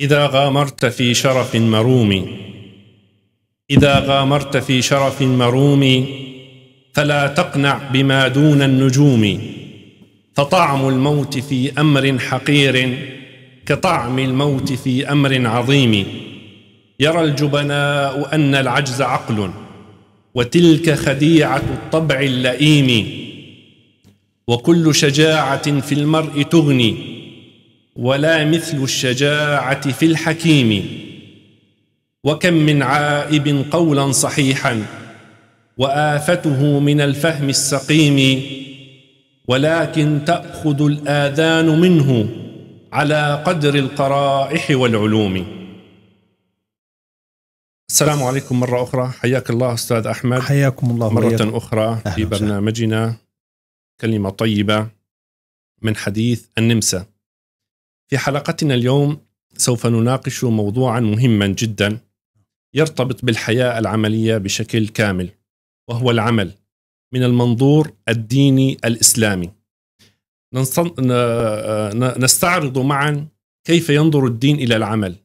إذا غامرت في شرف مروم إذا غامرت في شرف مروم فلا تقنع بما دون النجوم فطعم الموت في أمر حقير كطعم الموت في أمر عظيم يرى الجبناء أن العجز عقل وتلك خديعة الطبع اللئيم وكل شجاعة في المرء تغني ولا مثل الشجاعه في الحكيم وكم من عائب قولا صحيحا وافته من الفهم السقيم ولكن تاخذ الاذان منه على قدر القرائح والعلوم السلام عليكم مرة أخرى حياك الله أستاذ أحمد حياكم الله مرة وياكم. أخرى في برنامجنا كلمة طيبة من حديث النمسا في حلقتنا اليوم سوف نناقش موضوعا مهما جدا يرتبط بالحياه العمليه بشكل كامل وهو العمل من المنظور الديني الاسلامي. نستعرض معا كيف ينظر الدين الى العمل،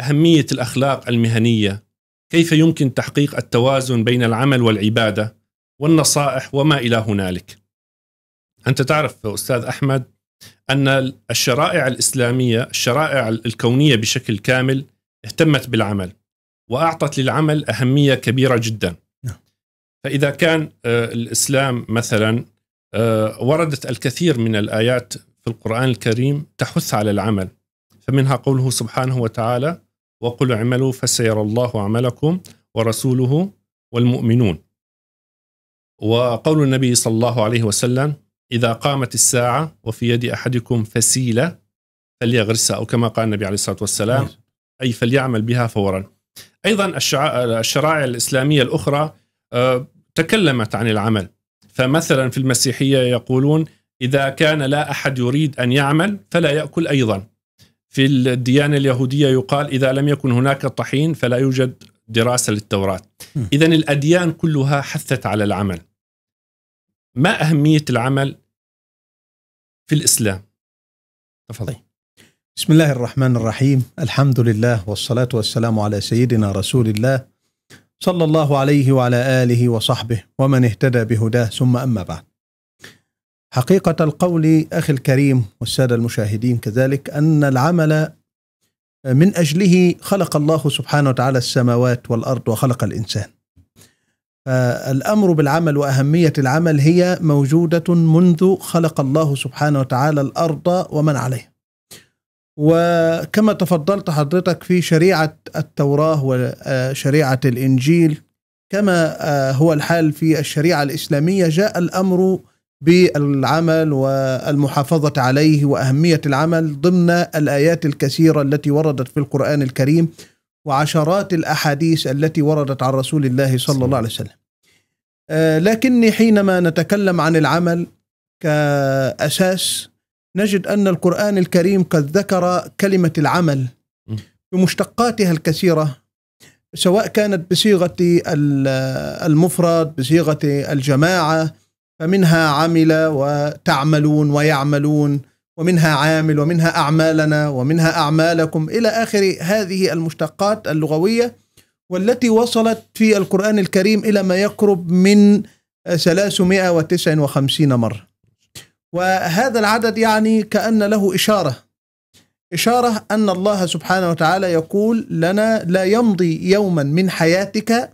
اهميه الاخلاق المهنيه، كيف يمكن تحقيق التوازن بين العمل والعباده، والنصائح وما الى هنالك. انت تعرف استاذ احمد ان الشرائع الاسلاميه، الشرائع الكونيه بشكل كامل اهتمت بالعمل واعطت للعمل اهميه كبيره جدا. نعم. فاذا كان آه، الاسلام مثلا آه، وردت الكثير من الايات في القران الكريم تحث على العمل فمنها قوله سبحانه وتعالى: وقل اعملوا فسيرى الله عملكم ورسوله والمؤمنون. وقول النبي صلى الله عليه وسلم إذا قامت الساعة وفي يد أحدكم فسيلة فليغرسها أو كما قال النبي عليه الصلاة والسلام أي فليعمل بها فورا أيضا الشرائع الإسلامية الأخرى آه، تكلمت عن العمل فمثلا في المسيحية يقولون إذا كان لا أحد يريد أن يعمل فلا يأكل أيضا في الديانة اليهودية يقال إذا لم يكن هناك طحين فلا يوجد دراسة للتوراة إذا الأديان كلها حثت على العمل ما أهمية العمل في الإسلام تفضل طيب. بسم الله الرحمن الرحيم الحمد لله والصلاة والسلام على سيدنا رسول الله صلى الله عليه وعلى آله وصحبه ومن اهتدى بهداه ثم أما بعد حقيقة القول أخي الكريم والسادة المشاهدين كذلك أن العمل من أجله خلق الله سبحانه وتعالى السماوات والأرض وخلق الإنسان فالامر بالعمل واهميه العمل هي موجوده منذ خلق الله سبحانه وتعالى الارض ومن عليها. وكما تفضلت حضرتك في شريعه التوراه وشريعه آه، الانجيل كما آه، هو الحال في الشريعه الاسلاميه جاء الامر بالعمل والمحافظه عليه واهميه العمل ضمن الايات الكثيره التي وردت في القران الكريم وعشرات الأحاديث التي وردت عن رسول الله صلى الله عليه وسلم آه، لكني حينما نتكلم عن العمل كأساس نجد أن القرآن الكريم قد ذكر كلمة العمل بمشتقاتها الكثيرة سواء كانت بصيغة المفرد بصيغة الجماعة فمنها عمل وتعملون ويعملون ومنها عامل ومنها أعمالنا ومنها أعمالكم إلى آخر هذه المشتقات اللغوية والتي وصلت في القرآن الكريم إلى ما يقرب من 359 مرة وهذا العدد يعني كأن له إشارة إشارة أن الله سبحانه وتعالى يقول لنا لا يمضي يوما من حياتك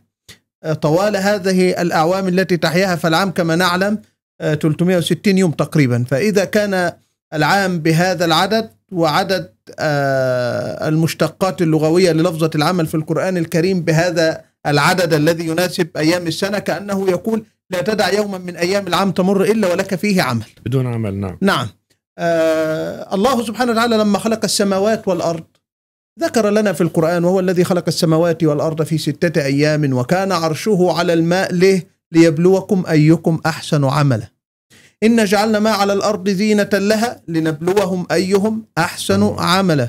آه، طوال هذه الأعوام التي تحياها فالعام كما نعلم 360 آه، يوم تقريبا فإذا كان العام بهذا العدد وعدد آه، المشتقات اللغوية للفظة العمل في القرآن الكريم بهذا العدد الذي يناسب أيام السنة كأنه يقول لا تدع يوما من أيام العام تمر إلا ولك فيه عمل بدون عمل نعم نعم آه الله سبحانه وتعالى لما خلق السماوات والأرض ذكر لنا في القرآن وهو الذي خلق السماوات والأرض في ستة أيام وكان عرشه على الماء له ليبلوكم أيكم أحسن عملا إن جعلنا ما على الأرض زينة لها لنبلوهم أيهم أحسن عملا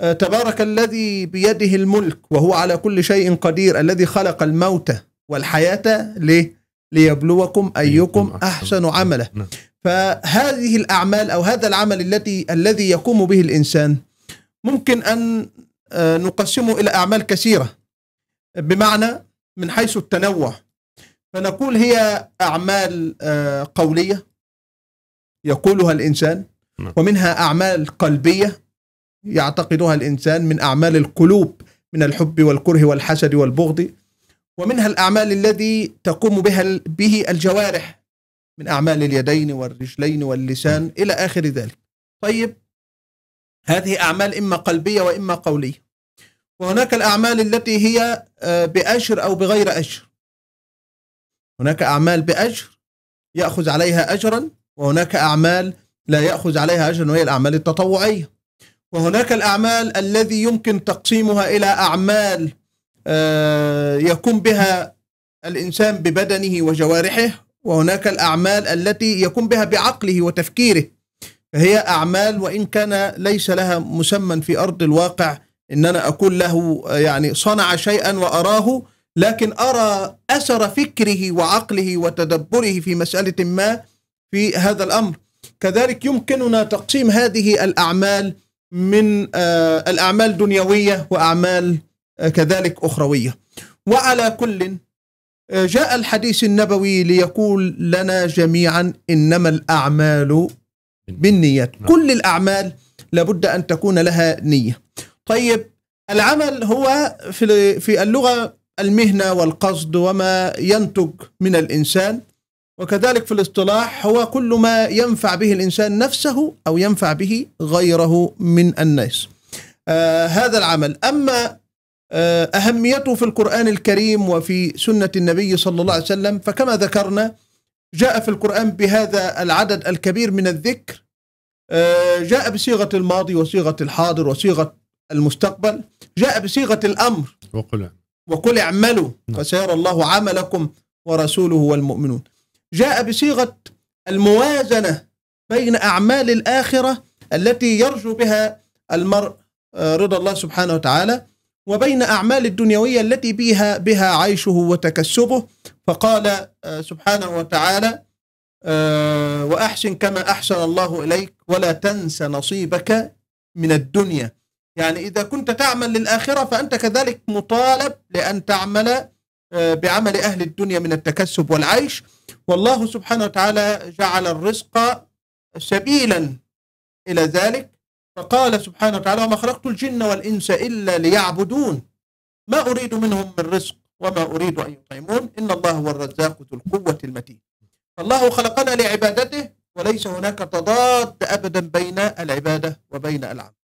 آه، تبارك الذي بيده الملك وهو على كل شيء قدير الذي خلق الموت والحياة ليه؟ ليبلوكم أيكم أحسن عملا نعم. فهذه الأعمال أو هذا العمل الذي الذي يقوم به الإنسان ممكن أن آه، نقسمه إلى أعمال كثيرة بمعنى من حيث التنوع فنقول هي أعمال آه، قولية يقولها الانسان نعم. ومنها اعمال قلبيه يعتقدها الانسان من اعمال القلوب من الحب والكره والحسد والبغض ومنها الاعمال التي تقوم بها به الجوارح من اعمال اليدين والرجلين واللسان الى اخر ذلك. طيب هذه اعمال اما قلبيه واما قوليه. وهناك الاعمال التي هي آه، باجر او بغير اجر. هناك اعمال باجر ياخذ عليها اجرا وهناك أعمال لا يأخذ عليها أجرا وهي الأعمال التطوعية وهناك الأعمال الذي يمكن تقسيمها إلى أعمال آه، يقوم بها الإنسان ببدنه وجوارحه وهناك الأعمال التي يقوم بها بعقله وتفكيره فهي أعمال وإن كان ليس لها مسمى في أرض الواقع إن أنا أقول له آه، يعني صنع شيئا وأراه لكن أرى أثر فكره وعقله وتدبره في مسألة ما في هذا الأمر كذلك يمكننا تقسيم هذه الأعمال من آه، الأعمال دنيوية وأعمال آه، كذلك أخروية وعلى كل آه، جاء الحديث النبوي ليقول لنا جميعا إنما الأعمال بالنيات نعم. كل الأعمال لابد أن تكون لها نية طيب العمل هو في اللغة المهنة والقصد وما ينتج من الإنسان وكذلك في الاصطلاح هو كل ما ينفع به الإنسان نفسه أو ينفع به غيره من الناس آه هذا العمل أما آه أهميته في القرآن الكريم وفي سنة النبي صلى الله عليه وسلم فكما ذكرنا جاء في القرآن بهذا العدد الكبير من الذكر آه جاء بصيغة الماضي وصيغة الحاضر وصيغة المستقبل جاء بصيغة الأمر وقل وقل اعملوا نعم. فسيرى الله عملكم ورسوله والمؤمنون جاء بصيغة الموازنة بين أعمال الآخرة التي يرجو بها المرء آه، رضا الله سبحانه وتعالى وبين أعمال الدنيوية التي بها بها عيشه وتكسبه فقال آه، سبحانه وتعالى آه، وأحسن كما أحسن الله إليك ولا تنس نصيبك من الدنيا يعني إذا كنت تعمل للآخرة فأنت كذلك مطالب لأن تعمل بعمل أهل الدنيا من التكسب والعيش والله سبحانه وتعالى جعل الرزق سبيلا إلى ذلك فقال سبحانه وتعالى وما خلقت الجن والإنس إلا ليعبدون ما أريد منهم من رزق وما أريد أن يطعمون إن الله هو الرزاق ذو القوة المتين الله خلقنا لعبادته وليس هناك تضاد أبدا بين العبادة وبين العمل